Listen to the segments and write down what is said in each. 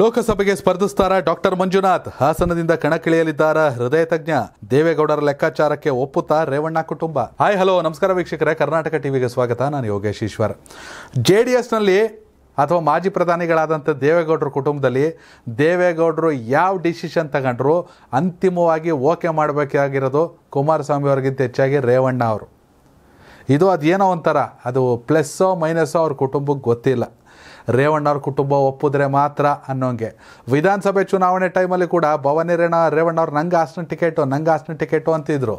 ಲೋಕಸಭೆಗೆ ಸ್ಪರ್ಧಿಸ್ತಾರ ಡಾಕ್ಟರ್ ಮಂಜುನಾಥ್ ಹಾಸನದಿಂದ ಕಣಕ್ಕಿಳಿಯಲಿದ್ದಾರ ಹೃದಯ ತಜ್ಞ ದೇವೇಗೌಡರ ಲೆಕ್ಕಾಚಾರಕ್ಕೆ ಒಪ್ಪುತ್ತಾ ರೇವಣ್ಣ ಕುಟುಂಬ ಹಾಯ್ ಹಲೋ ನಮಸ್ಕಾರ ವೀಕ್ಷಕರೇ ಕರ್ನಾಟಕ ಟಿವಿಗೆ ಸ್ವಾಗತ ನಾನು ಯೋಗೇಶ್ ಈಶ್ವರ್ ಎಸ್ನಲ್ಲಿ ಅಥವಾ ಮಾಜಿ ಪ್ರಧಾನಿಗಳಾದಂಥ ದೇವೇಗೌಡರ ಕುಟುಂಬದಲ್ಲಿ ದೇವೇಗೌಡರು ಯಾವ ಡಿಸಿಷನ್ ತಗೊಂಡ್ರು ಅಂತಿಮವಾಗಿ ಓಕೆ ಮಾಡಬೇಕಾಗಿರೋದು ಕುಮಾರಸ್ವಾಮಿ ಅವ್ರಿಗಿಂತ ಹೆಚ್ಚಾಗಿ ರೇವಣ್ಣ ಅವರು ಇದು ಅದೇನೋ ಒಂಥರ ಅದು ಪ್ಲಸ್ಸೋ ಮೈನಸ್ಸೋ ಅವ್ರ ಕುಟುಂಬಕ್ಕೆ ಗೊತ್ತಿಲ್ಲ ರೇವಣ್ಣವ್ರ ಕುಟುಂಬ ಒಪ್ಪಿದ್ರೆ ಮಾತ್ರ ಅನ್ನೋಂಗೆ ವಿಧಾನಸಭೆ ಚುನಾವಣೆ ಟೈಮಲ್ಲಿ ಕೂಡ ಭವಾನಿ ರೇಣ ರೇವಣ್ಣವ್ರ ನಂಗೆ ಹಾಸನ ಟಿಕೆಟು ನಂಗೆ ಹಾಸನ ಟಿಕೆಟು ಅಂತಿದ್ರು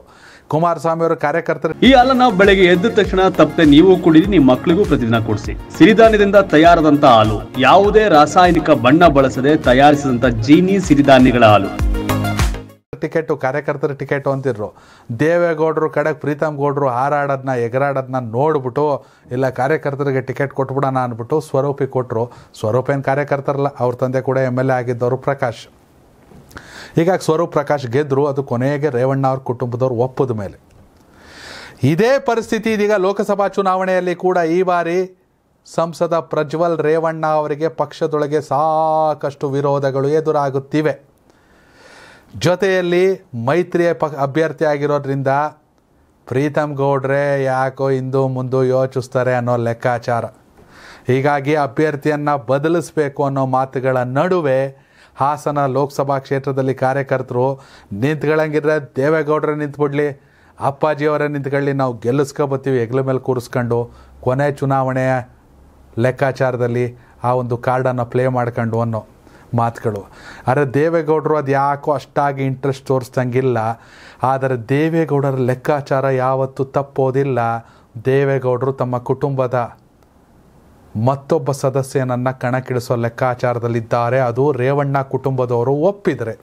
ಕುಮಾರಸ್ವಾಮಿ ಅವರು ಕಾರ್ಯಕರ್ತರು ಈ ಹಾಲನ್ನ ನಾವು ಬೆಳಗ್ಗೆ ಎದ್ದ ತಕ್ಷಣ ತಪ್ಪದೆ ನೀವು ಕುಡಿದು ನಿಮ್ಮ ಮಕ್ಕಳಿಗೂ ಪ್ರತಿದಿನ ಕೊಡಿಸಿ ಸಿರಿಧಾನ್ಯದಿಂದ ತಯಾರಾದಂಥ ಹಾಲು ಯಾವುದೇ ರಾಸಾಯನಿಕ ಬಣ್ಣ ಬಳಸದೆ ತಯಾರಿಸಿದಂತ ಜೀನಿ ಸಿರಿಧಾನ್ಯಗಳ ಹಾಲು ಟಿಕೆಟು ಕಾರ್ಯಕರ್ತರ ಟಿಕೆಟು ಅಂತಿದ್ರು ದೇವೇಗೌಡರು ಕಡೆಗೆ ಪ್ರೀತಮ್ ಗೌಡರು ಹಾರಾಡೋದನ್ನ ಎಗರಾಡೋದನ್ನ ನೋಡ್ಬಿಟ್ಟು ಇಲ್ಲ ಕಾರ್ಯಕರ್ತರಿಗೆ ಟಿಕೆಟ್ ಕೊಟ್ಬಿಡೋಣ ಅಂದ್ಬಿಟ್ಟು ಸ್ವರೂಪಿ ಕೊಟ್ಟರು ಸ್ವರೂಪ ಏನು ಕಾರ್ಯಕರ್ತರಲ್ಲ ಅವ್ರ ತಂದೆ ಕೂಡ ಎಮ್ ಎಲ್ ಎ ಆಗಿದ್ದವರು ಪ್ರಕಾಶ್ ಹೀಗಾಗಿ ಸ್ವರೂಪ್ ಪ್ರಕಾಶ್ ಗೆದ್ದರು ಅದು ಕೊನೆಗೆ ರೇವಣ್ಣ ಅವ್ರ ಕುಟುಂಬದವ್ರು ಒಪ್ಪದ ಮೇಲೆ ಇದೇ ಪರಿಸ್ಥಿತಿ ಇದೀಗ ಲೋಕಸಭಾ ಚುನಾವಣೆಯಲ್ಲಿ ಕೂಡ ಈ ಬಾರಿ ಸಂಸದ ಪ್ರಜ್ವಲ್ ರೇವಣ್ಣ ಅವರಿಗೆ ಪಕ್ಷದೊಳಗೆ ಸಾಕಷ್ಟು ವಿರೋಧಗಳು ಎದುರಾಗುತ್ತಿವೆ ಜೊತೆಯಲ್ಲಿ ಮೈತ್ರಿಯ ಪ ಅಭ್ಯರ್ಥಿ ಆಗಿರೋದ್ರಿಂದ ಪ್ರೀತಮ್ ಗೌಡ್ರೆ ಯಾಕೋ ಇಂದು ಮುಂದು ಯೋಚಿಸ್ತಾರೆ ಅನ್ನೋ ಲೆಕ್ಕಾಚಾರ ಹೀಗಾಗಿ ಅಭ್ಯರ್ಥಿಯನ್ನು ಬದಲಿಸಬೇಕು ಅನ್ನೋ ಮಾತುಗಳ ನಡುವೆ ಹಾಸನ ಲೋಕಸಭಾ ಕ್ಷೇತ್ರದಲ್ಲಿ ಕಾರ್ಯಕರ್ತರು ನಿಂತ್ಗಳಂಗಿದ್ರೆ ದೇವೇಗೌಡ್ರೆ ನಿಂತ್ಬಿಡ್ಲಿ ಅಪ್ಪಾಜಿಯವರೇ ನಿಂತ್ಕೊಳ್ಳಿ ನಾವು ಗೆಲ್ಲಿಸ್ಕೊಬತ್ತೀವಿ ಹೆಗ್ಲ ಮೇಲೆ ಕೂರಿಸ್ಕೊಂಡು ಕೊನೆ ಚುನಾವಣೆಯ ಲೆಕ್ಕಾಚಾರದಲ್ಲಿ ಆ ಒಂದು ಕಾರ್ಡನ್ನು ಪ್ಲೇ ಮಾಡ್ಕೊಂಡು ಅನ್ನೋ ಮಾತುಗಳು ಆದರೆ ದೇವೇಗೌಡರು ಅದು ಯಾಕೋ ಅಷ್ಟಾಗಿ ಇಂಟ್ರೆಸ್ಟ್ ತೋರಿಸ್ದಂಗಿಲ್ಲ ಆದರೆ ದೇವೇಗೌಡರ ಲೆಕ್ಕಾಚಾರ ಯಾವತ್ತೂ ತಪ್ಪೋದಿಲ್ಲ ದೇವೇಗೌಡರು ತಮ್ಮ ಕುಟುಂಬದ ಮತ್ತೊಬ್ಬ ಸದಸ್ಯನನ್ನು ಕಣಕ್ಕಿಳಿಸೋ ಲೆಕ್ಕಾಚಾರದಲ್ಲಿದ್ದಾರೆ ಅದು ರೇವಣ್ಣ ಕುಟುಂಬದವರು ಒಪ್ಪಿದರೆ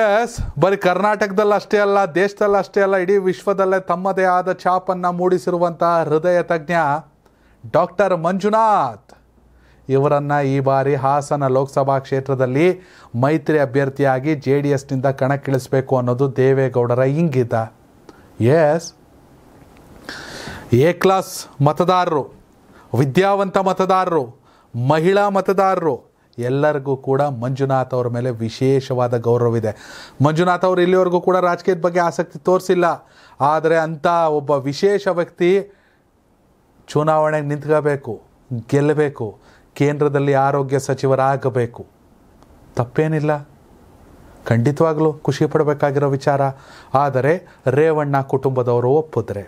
ಎಸ್ ಬರೀ ಕರ್ನಾಟಕದಲ್ಲಿ ಅಷ್ಟೇ ಅಲ್ಲ ದೇಶದಲ್ಲಿ ಅಷ್ಟೇ ಅಲ್ಲ ಇಡೀ ವಿಶ್ವದಲ್ಲೇ ತಮ್ಮದೇ ಆದ ಛಾಪನ್ನು ಮೂಡಿಸಿರುವಂತಹ ಹೃದಯ ತಜ್ಞ ಡಾಕ್ಟರ್ ಮಂಜುನಾಥ್ ಇವರನ್ನು ಈ ಬಾರಿ ಹಾಸನ ಲೋಕಸಭಾ ಕ್ಷೇತ್ರದಲ್ಲಿ ಮೈತ್ರಿ ಅಭ್ಯರ್ಥಿಯಾಗಿ ಜೆ ಡಿ ಎಸ್ನಿಂದ ಕಣಕ್ಕಿಳಿಸಬೇಕು ಅನ್ನೋದು ದೇವೇಗೌಡರ ಇಂಗಿತ ಎಸ್ ಎ ಕ್ಲಾಸ್ ಮತದಾರರು ವಿದ್ಯಾವಂತ ಮತದಾರರು ಮಹಿಳಾ ಮತದಾರರು ಎಲ್ಲರಿಗೂ ಕೂಡ ಮಂಜುನಾಥ್ ಅವರ ಮೇಲೆ ವಿಶೇಷವಾದ ಇದೆ ಮಂಜುನಾಥ್ ಅವರು ಇಲ್ಲಿವರೆಗೂ ಕೂಡ ರಾಜಕೀಯದ ಬಗ್ಗೆ ಆಸಕ್ತಿ ತೋರಿಸಿಲ್ಲ ಆದರೆ ಅಂಥ ಒಬ್ಬ ವಿಶೇಷ ವ್ಯಕ್ತಿ ಚುನಾವಣೆಗೆ ನಿಂತ್ಕೋಬೇಕು ಗೆಲ್ಲಬೇಕು ಕೇಂದ್ರದಲ್ಲಿ ಆರೋಗ್ಯ ಸಚಿವರಾಗಬೇಕು ತಪ್ಪೇನಿಲ್ಲ ಖಂಡಿತವಾಗಲೂ ಖುಷಿ ಪಡಬೇಕಾಗಿರೋ ವಿಚಾರ ಆದರೆ ರೇವಣ್ಣ ಕುಟುಂಬದವರು ಒಪ್ಪಿದ್ರೆ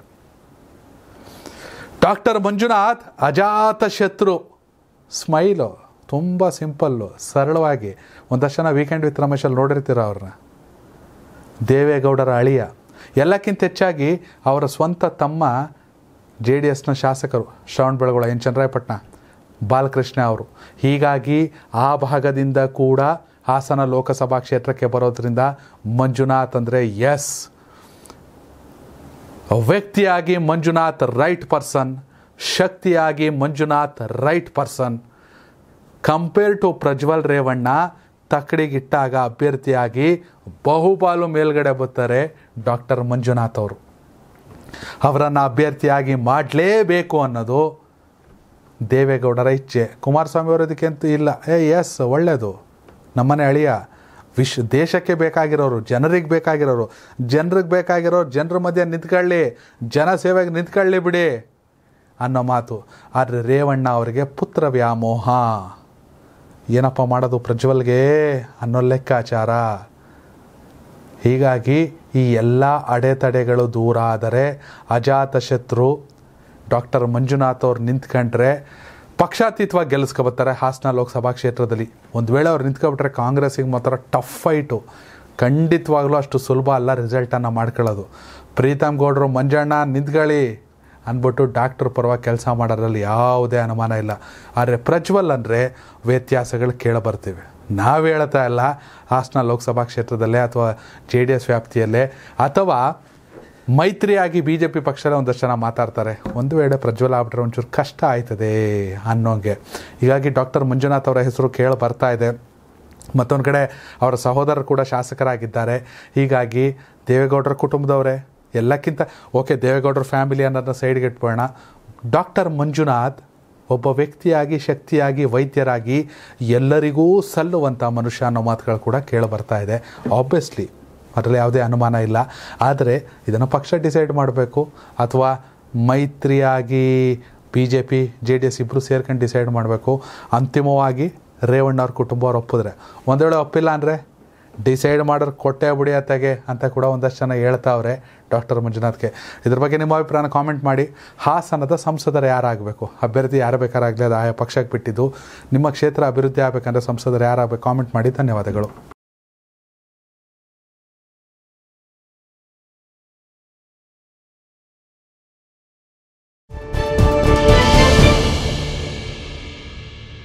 ಡಾಕ್ಟರ್ ಮಂಜುನಾಥ್ ಅಜಾತ ಶತ್ರು ಸ್ಮೈಲು ತುಂಬ ಸಿಂಪಲ್ಲು ಸರಳವಾಗಿ ಒಂದಷ್ಟು ಜನ ವೀಕೆಂಡ್ ವಿತ್ ರಮೇಶಲ್ಲಿ ನೋಡಿರ್ತೀರ ಅವ್ರನ್ನ ದೇವೇಗೌಡರ ಅಳಿಯ ಎಲ್ಲಕ್ಕಿಂತ ಹೆಚ್ಚಾಗಿ ಅವರ ಸ್ವಂತ ತಮ್ಮ ಜೆ ಡಿ ಎಸ್ನ ಶಾಸಕರು ಶ್ರವಣ್ ಬೆಳಗೊಳ ಎನ್ ಚಂದ್ರಾಯಪಟ್ಟಣ ಬಾಲಕೃಷ್ಣ ಅವರು ಹೀಗಾಗಿ ಆ ಭಾಗದಿಂದ ಕೂಡ ಹಾಸನ ಲೋಕಸಭಾ ಕ್ಷೇತ್ರಕ್ಕೆ ಬರೋದ್ರಿಂದ ಮಂಜುನಾಥ್ ಅಂದರೆ ಎಸ್ ವ್ಯಕ್ತಿಯಾಗಿ ಮಂಜುನಾಥ್ ರೈಟ್ ಪರ್ಸನ್ ಶಕ್ತಿಯಾಗಿ Manjunath right person compare to Prajwal Revanna ತಕ್ಕಡಿಗಿಟ್ಟಾಗ ಅಭ್ಯರ್ಥಿಯಾಗಿ ಬಹುಪಾಲು ಮೇಲ್ಗಡೆ ಬರ್ತಾರೆ ಡಾಕ್ಟರ್ ಮಂಜುನಾಥ್ ಅವರು ಅವರನ್ನು ಅಭ್ಯರ್ಥಿಯಾಗಿ ಮಾಡಲೇಬೇಕು ಅನ್ನೋದು ದೇವೇಗೌಡರ ಇಚ್ಛೆ ಕುಮಾರಸ್ವಾಮಿ ಅವರು ಇಲ್ಲ ಏ ಎಸ್ ಒಳ್ಳೆಯದು ನಮ್ಮನೆ ಅಳಿಯ ವಿಶ್ ದೇಶಕ್ಕೆ ಬೇಕಾಗಿರೋರು ಜನರಿಗೆ ಬೇಕಾಗಿರೋರು ಜನರಿಗೆ ಬೇಕಾಗಿರೋರು ಜನರ ಮಧ್ಯೆ ನಿಂತ್ಕೊಳ್ಳಿ ಜನ ಸೇವೆಗೆ ನಿಂತ್ಕೊಳ್ಳಿ ಬಿಡಿ ಅನ್ನೋ ಮಾತು ಆದರೆ ರೇವಣ್ಣ ಅವರಿಗೆ ಪುತ್ರ ವ್ಯಾಮೋಹ ಏನಪ್ಪ ಮಾಡೋದು ಪ್ರಜ್ವಲ್ಗೆ ಅನ್ನೋ ಲೆಕ್ಕಾಚಾರ ಹೀಗಾಗಿ ಈ ಎಲ್ಲ ಅಡೆತಡೆಗಳು ದೂರ ಆದರೆ ಅಜಾತಶತ್ರು ಡಾಕ್ಟರ್ ಮಂಜುನಾಥ್ ಅವ್ರು ನಿಂತ್ಕೊಂಡ್ರೆ ಪಕ್ಷಾತೀತವಾಗಿ ಗೆಲ್ಲಿಸ್ಕೊಬತ್ತಾರೆ ಹಾಸನ ಲೋಕಸಭಾ ಕ್ಷೇತ್ರದಲ್ಲಿ ಒಂದು ವೇಳೆ ಅವ್ರು ನಿಂತ್ಕೊಬಿಟ್ರೆ ಕಾಂಗ್ರೆಸ್ಸಿಗೆ ಮಾತ್ರ ಟಫ್ ಫೈಟು ಖಂಡಿತವಾಗ್ಲೂ ಅಷ್ಟು ಸುಲಭ ಅಲ್ಲ ರಿಸಲ್ಟನ್ನು ಮಾಡ್ಕೊಳ್ಳೋದು ಪ್ರೀತಮ್ ಗೌಡರು ಮಂಜಣ್ಣ ನಿಂತ್ಕೊಳ್ಳಿ ಅಂದ್ಬಿಟ್ಟು ಡಾಕ್ಟರ್ ಪರವಾಗಿ ಕೆಲಸ ಮಾಡೋದ್ರಲ್ಲಿ ಯಾವುದೇ ಅನುಮಾನ ಇಲ್ಲ ಆದರೆ ಪ್ರಜ್ವಲ್ ಅಂದರೆ ವ್ಯತ್ಯಾಸಗಳು ಬರ್ತೀವಿ ನಾವು ಹೇಳ್ತಾ ಇಲ್ಲ ಹಾಸನ ಲೋಕಸಭಾ ಕ್ಷೇತ್ರದಲ್ಲೇ ಅಥವಾ ಜೆ ಡಿ ಎಸ್ ವ್ಯಾಪ್ತಿಯಲ್ಲೇ ಅಥವಾ ಮೈತ್ರಿಯಾಗಿ ಬಿ ಜೆ ಪಿ ಪಕ್ಷದ ಒಂದಷ್ಟು ಜನ ಮಾತಾಡ್ತಾರೆ ಒಂದು ವೇಳೆ ಪ್ರಜ್ವಲ ಆಗ್ಬಿಟ್ರೆ ಒಂಚೂರು ಕಷ್ಟ ಆಯ್ತದೆ ಅನ್ನೋಂಗೆ ಹೀಗಾಗಿ ಡಾಕ್ಟರ್ ಮಂಜುನಾಥ್ ಅವರ ಹೆಸರು ಕೇಳಿ ಬರ್ತಾ ಇದೆ ಮತ್ತೊಂದು ಕಡೆ ಅವರ ಸಹೋದರರು ಕೂಡ ಶಾಸಕರಾಗಿದ್ದಾರೆ ಹೀಗಾಗಿ ದೇವೇಗೌಡರ ಕುಟುಂಬದವರೇ ಎಲ್ಲಕ್ಕಿಂತ ಓಕೆ ದೇವೇಗೌಡರ ಫ್ಯಾಮಿಲಿ ಅನ್ನೋದನ್ನ ಸೈಡ್ಗೆ ಇಟ್ಬೋಣ ಡಾಕ್ಟರ್ ಮಂಜುನಾಥ್ ಒಬ್ಬ ವ್ಯಕ್ತಿಯಾಗಿ ಶಕ್ತಿಯಾಗಿ ವೈದ್ಯರಾಗಿ ಎಲ್ಲರಿಗೂ ಸಲ್ಲುವಂಥ ಮನುಷ್ಯ ಅನ್ನೋ ಮಾತುಗಳು ಕೂಡ ಕೇಳಿ ಬರ್ತಾ ಇದೆ ಆಬ್ವಿಯಸ್ಲಿ ಅದರಲ್ಲಿ ಯಾವುದೇ ಅನುಮಾನ ಇಲ್ಲ ಆದರೆ ಇದನ್ನು ಪಕ್ಷ ಡಿಸೈಡ್ ಮಾಡಬೇಕು ಅಥವಾ ಮೈತ್ರಿಯಾಗಿ B J P J D S ಇಬ್ಬರು ಸೇರ್ಕೊಂಡು ಡಿಸೈಡ್ ಮಾಡಬೇಕು ಅಂತಿಮವಾಗಿ ರೇವಣ್ಣವ್ರ ಕುಟುಂಬ ಅವ್ರು ಒಪ್ಪಿದ್ರೆ ಒಂದು ವೇಳೆ ಒಪ್ಪಿಲ್ಲ ಅಂದರೆ ಡಿಸೈಡ್ ಮಾಡೋರು ಕೊಟ್ಟೆ ಬಿಡಿಯತ್ತಾಗೆ ಅಂತ ಕೂಡ ಒಂದಷ್ಟು ಜನ ಹೇಳ್ತಾವ್ರೆ ಡಾಕ್ಟರ್ ಮಂಜುನಾಥ್ಗೆ ಇದ್ರ ಬಗ್ಗೆ ನಿಮ್ಮ ಅಭಿಪ್ರಾಯನ ಕಾಮೆಂಟ್ ಮಾಡಿ ಹಾಸನದ ಸಂಸದರು ಯಾರಾಗಬೇಕು ಅಭ್ಯರ್ಥಿ ಯಾರು ಬೇಕಾರಾಗಲಿ ಅದು ಆಯಾ ಪಕ್ಷಕ್ಕೆ ಬಿಟ್ಟಿದ್ದು ನಿಮ್ಮ ಕ್ಷೇತ್ರ ಅಭಿವೃದ್ಧಿ ಆಗಬೇಕಂದ್ರೆ ಸಂಸದರು ಯಾರಾಗಬೇಕು ಕಾಮೆಂಟ್ ಮಾಡಿ ಧನ್ಯವಾದಗಳು